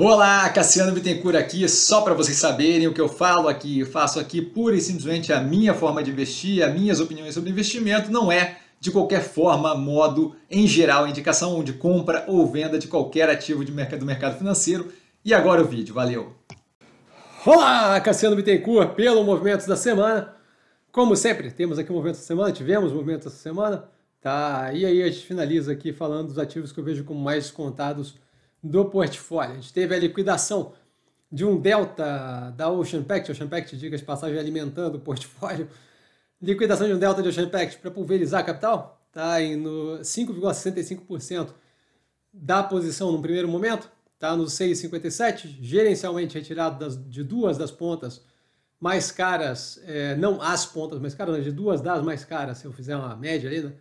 Olá, Cassiano Bittencourt aqui, só para vocês saberem o que eu falo aqui, eu faço aqui pura e simplesmente a minha forma de investir, as minhas opiniões sobre investimento, não é de qualquer forma, modo, em geral, indicação de compra ou venda de qualquer ativo de mercado, do mercado financeiro. E agora o vídeo, valeu! Olá, Cassiano Bittencourt, pelo movimento da Semana. Como sempre, temos aqui o Movimento da Semana, tivemos o Movimento da Semana, tá? E aí a gente finaliza aqui falando dos ativos que eu vejo como mais contados do portfólio. A gente teve a liquidação de um delta da Ocean Pact, Ocean Pact, dicas passagem alimentando o portfólio, liquidação de um delta de Ocean Pact para pulverizar a capital, está no 5,65% da posição no primeiro momento, está no 6,57%, gerencialmente retirado das, de duas das pontas mais caras, é, não as pontas mais caras, mas de duas das mais caras, se eu fizer uma média ali, né?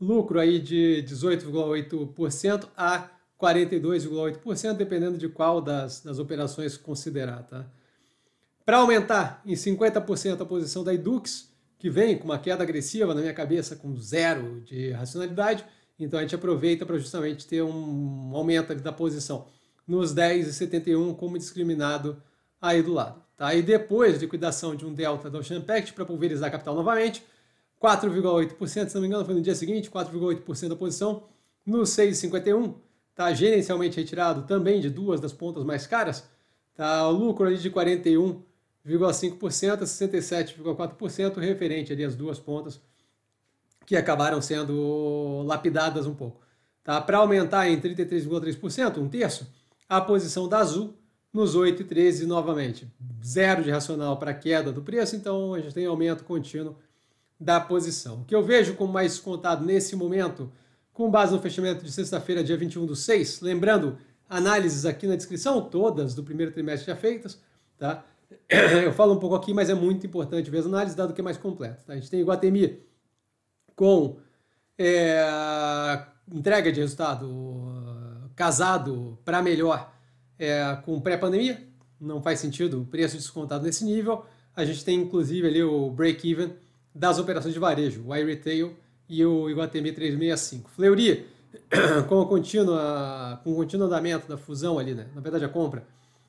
lucro aí de 18,8% a 42,8%, dependendo de qual das, das operações considerar. Tá? Para aumentar em 50% a posição da Edux, que vem com uma queda agressiva na minha cabeça, com zero de racionalidade, então a gente aproveita para justamente ter um aumento da posição nos 10,71 como discriminado aí do lado. Tá? E depois, liquidação de um delta da Ocean Pact para pulverizar a capital novamente, 4,8%, se não me engano, foi no dia seguinte, 4,8% da posição, nos 6,51%, está gerencialmente retirado também de duas das pontas mais caras, tá o lucro ali de 41,5% a 67,4% referente ali às duas pontas que acabaram sendo lapidadas um pouco. Tá? Para aumentar em 33,3%, um terço, a posição da Azul nos 8,13 novamente. Zero de racional para queda do preço, então a gente tem aumento contínuo da posição. O que eu vejo como mais descontado nesse momento com base no fechamento de sexta-feira, dia 21 do 6. Lembrando, análises aqui na descrição, todas do primeiro trimestre já feitas, tá? Eu falo um pouco aqui, mas é muito importante ver as análises, dado que é mais completo. Tá? A gente tem Iguatemi com é, entrega de resultado casado para melhor é, com pré-pandemia. Não faz sentido o preço descontado nesse nível. A gente tem, inclusive, ali o break-even das operações de varejo, o iRetail, e o Iguatemi 365. Fleury, com o contínuo, com o contínuo andamento da fusão ali, né? na verdade a compra,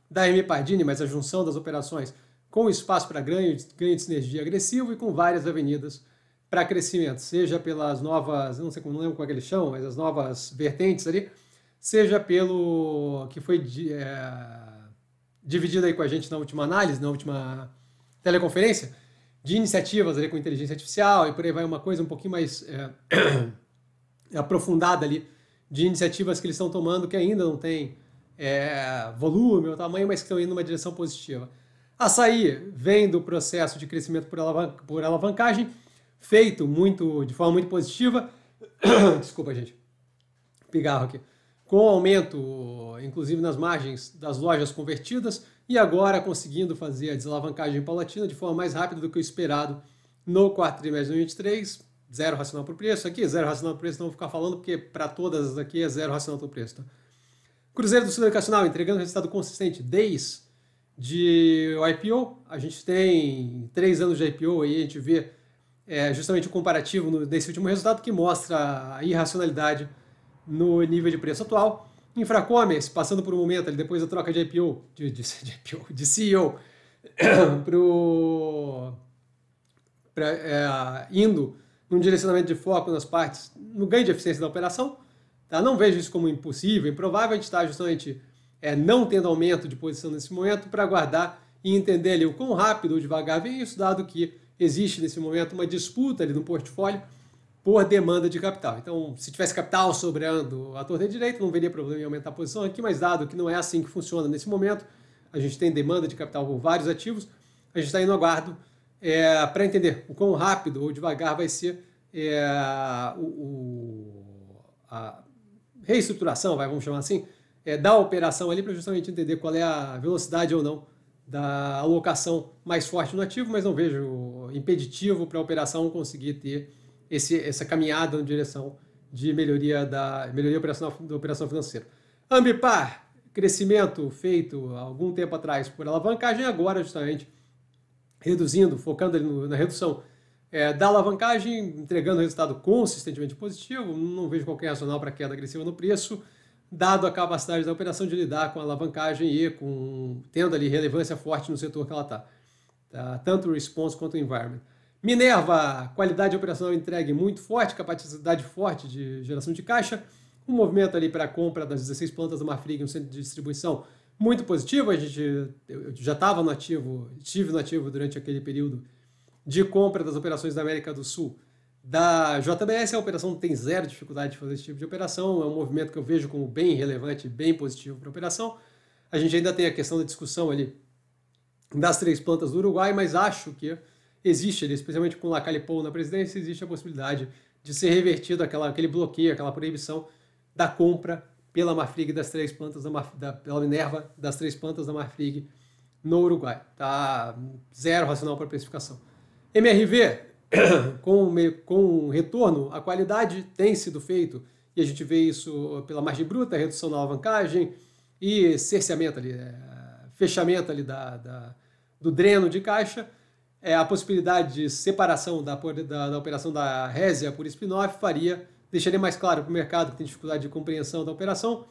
da M. Pardini, mas a junção das operações com espaço para ganho, ganho de sinergia agressivo e com várias avenidas para crescimento, seja pelas novas, não sei como não lembro como é que eles chamam, mas as novas vertentes ali, seja pelo que foi é, dividido aí com a gente na última análise, na última teleconferência, de iniciativas ali com inteligência artificial e por aí vai uma coisa um pouquinho mais é, aprofundada ali de iniciativas que eles estão tomando que ainda não tem é, eh, volume ou tamanho, mas que estão indo numa direção positiva. Açaí vem do processo de crescimento por, alavan por alavancagem, feito muito de forma muito positiva. Desculpa, gente. Pigarro aqui com aumento, inclusive nas margens das lojas convertidas, e agora conseguindo fazer a desalavancagem paulatina de forma mais rápida do que o esperado no quarto trimestre de 2023. Zero racional para o preço. Aqui, zero racional para o preço, não vou ficar falando, porque para todas aqui é zero racional para o preço. Tá? Cruzeiro do Sul Educacional entregando resultado consistente desde de IPO. A gente tem três anos de IPO e a gente vê é, justamente o comparativo desse último resultado que mostra a irracionalidade no nível de preço atual. Infracommerce, passando por um momento ali depois da troca de IPO, de, de, de, IPO, de CEO, pro, pra, é, indo num direcionamento de foco nas partes, no ganho de eficiência da operação. Tá? Não vejo isso como impossível, improvável, a gente está justamente é, não tendo aumento de posição nesse momento para aguardar e entender ali o quão rápido ou devagar vem isso, dado que existe nesse momento uma disputa ali no portfólio por demanda de capital. Então, se tivesse capital sobrando à torta direito, não veria problema em aumentar a posição aqui, mas dado que não é assim que funciona nesse momento, a gente tem demanda de capital por vários ativos, a gente está indo aguardo é, para entender o quão rápido ou devagar vai ser é, o, o, a reestruturação, vai, vamos chamar assim, é, da operação ali para justamente entender qual é a velocidade ou não da alocação mais forte no ativo, mas não vejo impeditivo para a operação conseguir ter esse, essa caminhada na direção de melhoria da melhoria operacional da operação financeira. Ambipar, crescimento feito há algum tempo atrás por alavancagem, agora justamente reduzindo, focando no, na redução é, da alavancagem, entregando resultado consistentemente positivo. Não vejo qualquer racional para queda agressiva no preço, dado a capacidade da operação de lidar com a alavancagem e com tendo ali relevância forte no setor que ela está, tá? tanto o response quanto o environment. Minerva, qualidade de operação entregue muito forte, capacidade forte de geração de caixa, um movimento ali para a compra das 16 plantas da Mafrig um centro de distribuição muito positivo. A gente eu já estava no ativo, estive no ativo durante aquele período de compra das operações da América do Sul. Da JBS, a operação tem zero dificuldade de fazer esse tipo de operação, é um movimento que eu vejo como bem relevante, bem positivo para a operação. A gente ainda tem a questão da discussão ali das três plantas do Uruguai, mas acho que existe, né? especialmente com Lacalle Pou na presidência, existe a possibilidade de ser revertido aquela, aquele bloqueio, aquela proibição da compra pela Marfrig das três plantas da, da, pela Minerva das três plantas da Marfrig no Uruguai. Tá zero racional para precificação. MRV com com retorno a qualidade tem sido feito e a gente vê isso pela margem bruta, redução na alavancagem e cerceamento ali, é, fechamento ali da, da do dreno de caixa é, a possibilidade de separação da, da, da operação da Résia por spin-off faria, deixaria mais claro para o mercado que tem dificuldade de compreensão da operação,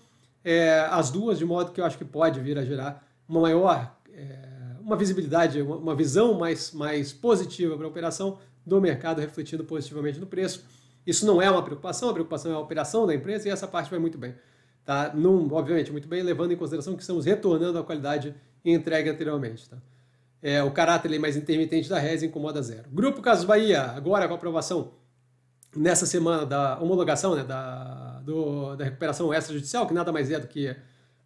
é, as duas, de modo que eu acho que pode vir a gerar uma maior, é, uma visibilidade, uma, uma visão mais, mais positiva para a operação do mercado, refletindo positivamente no preço. Isso não é uma preocupação, a preocupação é a operação da empresa e essa parte vai muito bem. Tá? Num, obviamente, muito bem, levando em consideração que estamos retornando à qualidade entregue anteriormente. Tá? É, o caráter é mais intermitente da reza incomoda zero. Grupo Casos Bahia, agora com a aprovação nessa semana da homologação, né, da, do, da recuperação extrajudicial, que nada mais é do que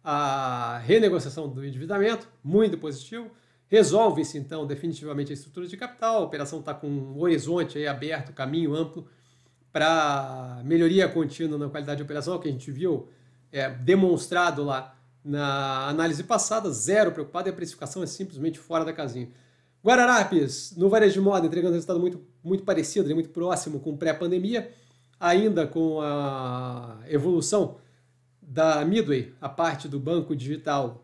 a renegociação do endividamento, muito positivo. Resolve-se, então, definitivamente a estrutura de capital. A operação está com um horizonte aí aberto, caminho amplo para melhoria contínua na qualidade de operação, que a gente viu é, demonstrado lá na análise passada, zero preocupado e a precificação é simplesmente fora da casinha. Guararapes, no varejo de moda, entregando um resultado muito, muito parecido, né, muito próximo com pré-pandemia, ainda com a evolução da Midway, a parte do banco digital,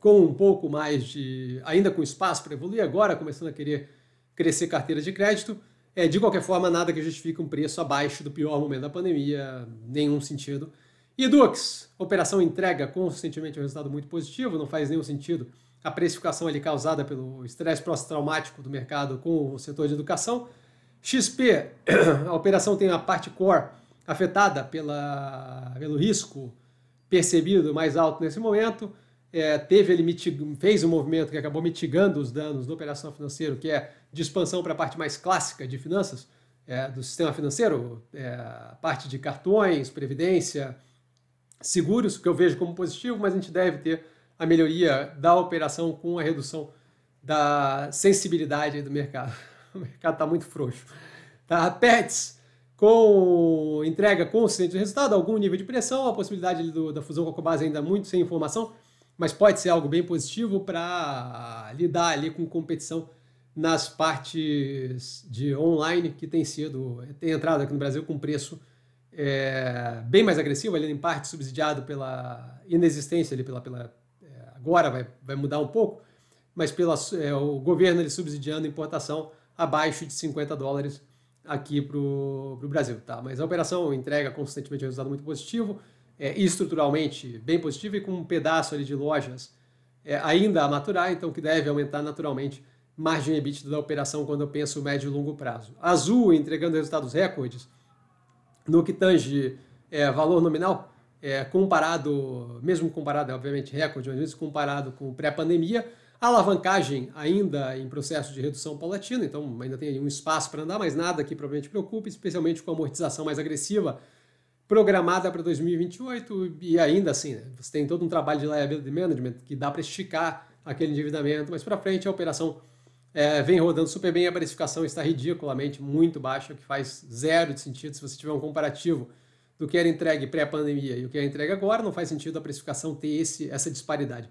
com um pouco mais de. ainda com espaço para evoluir, agora começando a querer crescer carteira de crédito. É, de qualquer forma, nada que justifique um preço abaixo do pior momento da pandemia, nenhum sentido. Edux, operação entrega consistentemente um resultado muito positivo, não faz nenhum sentido a precificação ali causada pelo estresse pós-traumático do mercado com o setor de educação. XP, a operação tem a parte core afetada pela, pelo risco percebido mais alto nesse momento. É, teve ele mitig... fez um movimento que acabou mitigando os danos da operação financeira, que é de expansão para a parte mais clássica de finanças, é, do sistema financeiro, é, parte de cartões, previdência, seguros, que eu vejo como positivo, mas a gente deve ter a melhoria da operação com a redução da sensibilidade do mercado. O mercado está muito frouxo. Tá? Pets com entrega consistente do resultado, algum nível de pressão, a possibilidade do, da fusão com a Cobase ainda muito sem informação, mas pode ser algo bem positivo para lidar ali com competição nas partes de online que tem sido, tem entrado aqui no Brasil com preço é, bem mais agressivo, ali em parte subsidiado pela inexistência, ali pela, pela é, agora vai, vai mudar um pouco, mas pela, é, o governo ele subsidiando importação abaixo de 50 dólares aqui para o Brasil. Tá? Mas a operação entrega constantemente um resultado muito positivo, é, estruturalmente bem positivo e com um pedaço ali de lojas é, ainda a maturar, então que deve aumentar naturalmente margem EBITDA da operação quando eu penso médio e longo prazo. Azul entregando resultados recordes, no que tange é, valor nominal, é, comparado, mesmo comparado, obviamente, recorde, mas comparado com pré-pandemia, a alavancagem ainda em processo de redução paulatina, então ainda tem um espaço para andar, mas nada que provavelmente preocupe, especialmente com a amortização mais agressiva programada para 2028 e ainda assim, né, você tem todo um trabalho de liability management que dá para esticar aquele endividamento mais para frente, a operação é, vem rodando super bem, a precificação está ridiculamente muito baixa, o que faz zero de sentido se você tiver um comparativo do que era entregue pré-pandemia e o que é entregue agora, não faz sentido a precificação ter esse, essa disparidade.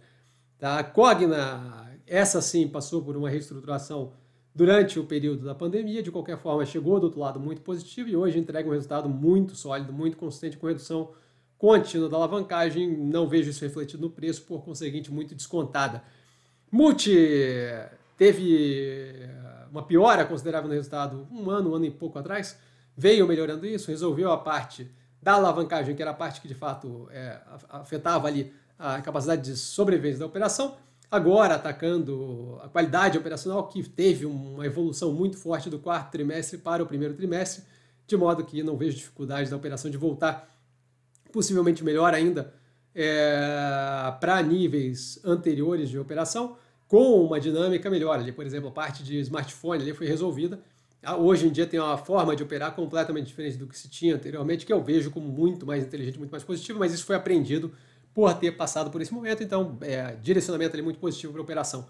Tá? A Cogna, essa sim, passou por uma reestruturação durante o período da pandemia, de qualquer forma, chegou do outro lado muito positivo e hoje entrega um resultado muito sólido, muito consistente, com redução contínua da alavancagem. Não vejo isso refletido no preço, por conseguinte, muito descontada. Multi teve eh, uma piora considerável no resultado um ano, um ano e pouco atrás, veio melhorando isso, resolveu a parte da alavancagem, que era a parte que de fato é, afetava ali a capacidade de sobrevivência da operação, agora atacando a qualidade operacional, que teve uma evolução muito forte do quarto trimestre para o primeiro trimestre, de modo que não vejo dificuldades da operação de voltar, possivelmente melhor ainda, é, para níveis anteriores de operação com uma dinâmica melhor. Ali, por exemplo, a parte de smartphone ali foi resolvida. Ah, hoje em dia tem uma forma de operar completamente diferente do que se tinha anteriormente, que eu vejo como muito mais inteligente, muito mais positivo, mas isso foi aprendido por ter passado por esse momento, então é, direcionamento ali muito positivo para a operação.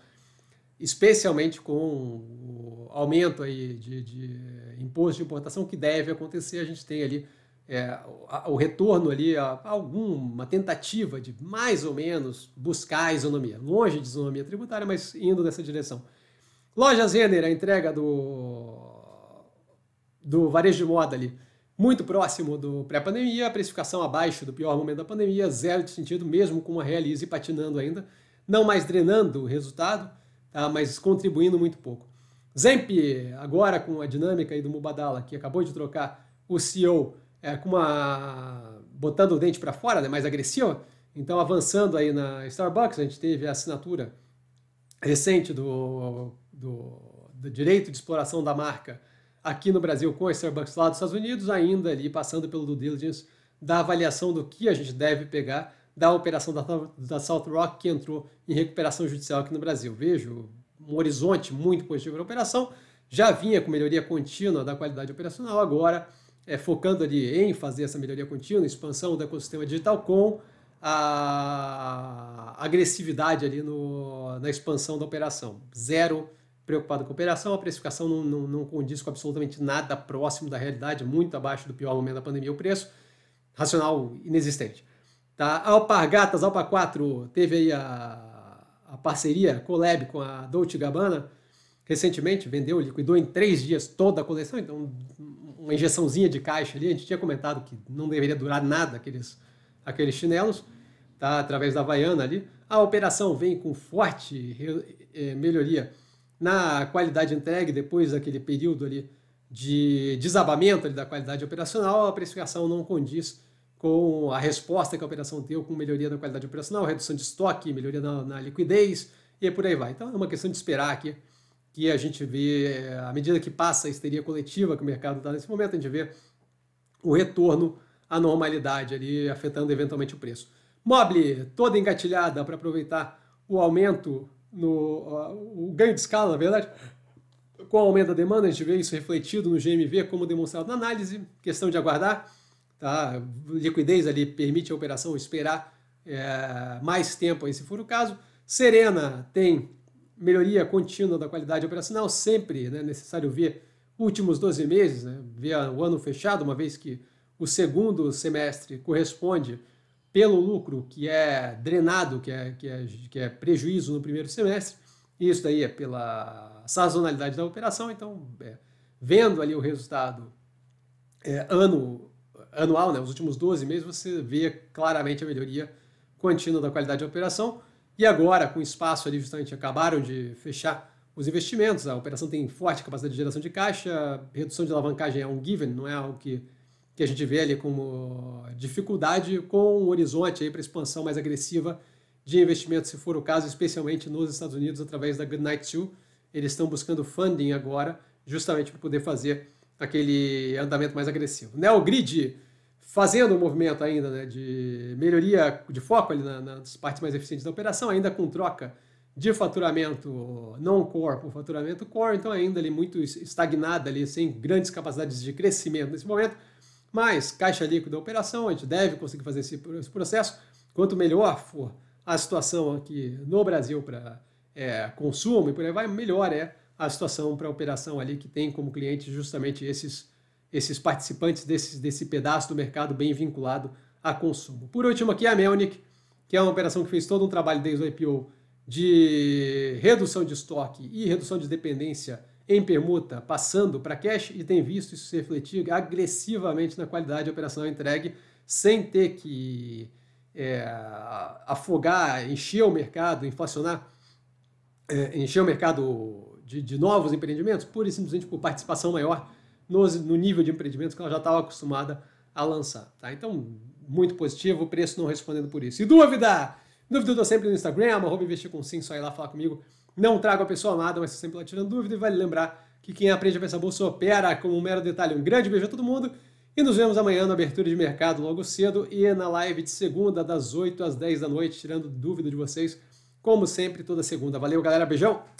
Especialmente com o aumento aí de, de imposto de importação que deve acontecer, a gente tem ali é, o retorno ali a alguma tentativa de mais ou menos buscar a isonomia. Longe de isonomia tributária, mas indo nessa direção. loja Zener a entrega do, do varejo de moda ali, muito próximo do pré-pandemia, a precificação abaixo do pior momento da pandemia, zero de sentido, mesmo com a Realize patinando ainda, não mais drenando o resultado, tá? mas contribuindo muito pouco. Zemp, agora com a dinâmica aí do Mubadala, que acabou de trocar o CEO é, com uma botando o dente para fora, né, mais agressiva. Então, avançando aí na Starbucks, a gente teve a assinatura recente do, do, do direito de exploração da marca aqui no Brasil com a Starbucks lá dos Estados Unidos, ainda ali passando pelo due diligence da avaliação do que a gente deve pegar da operação da, da South Rock que entrou em recuperação judicial aqui no Brasil. Vejo um horizonte muito positivo na operação, já vinha com melhoria contínua da qualidade operacional, agora é, focando ali em fazer essa melhoria contínua, expansão do ecossistema digital com a agressividade ali no, na expansão da operação. Zero preocupado com a operação, a precificação não, não, não condiz com absolutamente nada próximo da realidade, muito abaixo do pior momento da pandemia o preço, racional inexistente. Tá? Alpargatas, Alpa 4, teve aí a, a parceria, collab com a Dolce Gabbana, recentemente vendeu, liquidou em três dias toda a coleção, então uma injeçãozinha de caixa ali. A gente tinha comentado que não deveria durar nada aqueles, aqueles chinelos, tá? através da Havaiana ali. A operação vem com forte é, melhoria na qualidade entregue depois daquele período ali de desabamento ali da qualidade operacional. A precificação não condiz com a resposta que a operação deu com melhoria da qualidade operacional, redução de estoque, melhoria na, na liquidez e por aí vai. Então é uma questão de esperar aqui que a gente vê, eh, à medida que passa a histeria coletiva que o mercado está nesse momento, a gente vê o retorno à normalidade ali, afetando eventualmente o preço. Mobile toda engatilhada para aproveitar o aumento, no, o ganho de escala, na verdade, com o aumento da demanda, a gente vê isso refletido no GMV, como demonstrado na análise, questão de aguardar, tá? liquidez ali permite a operação esperar é, mais tempo, aí, se for o caso. Serena tem melhoria contínua da qualidade operacional, sempre é né, necessário ver últimos 12 meses, né, ver o ano fechado, uma vez que o segundo semestre corresponde pelo lucro que é drenado, que é, que é, que é prejuízo no primeiro semestre, isso daí é pela sazonalidade da operação, então é, vendo ali o resultado é, ano, anual, né, os últimos 12 meses, você vê claramente a melhoria contínua da qualidade da operação, e agora, com o espaço ali justamente acabaram de fechar os investimentos, a operação tem forte capacidade de geração de caixa, redução de alavancagem é um given, não é algo que, que a gente vê ali como dificuldade, com um horizonte aí para expansão mais agressiva de investimentos, se for o caso, especialmente nos Estados Unidos, através da Goodnight 2. Eles estão buscando funding agora, justamente para poder fazer aquele andamento mais agressivo. Grid fazendo um movimento ainda né, de melhoria de foco ali na, nas partes mais eficientes da operação, ainda com troca de faturamento non-core por faturamento core, então ainda ali muito estagnada ali, sem grandes capacidades de crescimento nesse momento, mas caixa líquida da operação, a gente deve conseguir fazer esse, esse processo, quanto melhor for a situação aqui no Brasil para é, consumo e por aí vai, melhor é a situação para a operação ali que tem como cliente justamente esses esses participantes desse, desse pedaço do mercado bem vinculado a consumo. Por último, aqui a Melnick, que é uma operação que fez todo um trabalho desde o IPO de redução de estoque e redução de dependência em permuta, passando para cash e tem visto isso se refletir agressivamente na qualidade da operação entregue, sem ter que é, afogar, encher o mercado, inflacionar, é, encher o mercado de, de novos empreendimentos, pura e simplesmente por participação maior nos, no nível de empreendimentos que ela já estava acostumada a lançar. Tá? Então, muito positivo, o preço não respondendo por isso. E dúvida? Dúvida eu tô sempre no Instagram, arroba investir com sim, só ir lá falar comigo. Não trago a pessoa amada, mas sempre lá tirando dúvida. E vale lembrar que quem aprende a pensar bolsa opera como um mero detalhe. Um grande beijo a todo mundo e nos vemos amanhã na abertura de mercado logo cedo e na live de segunda, das 8 às 10 da noite, tirando dúvida de vocês. Como sempre, toda segunda. Valeu, galera. Beijão!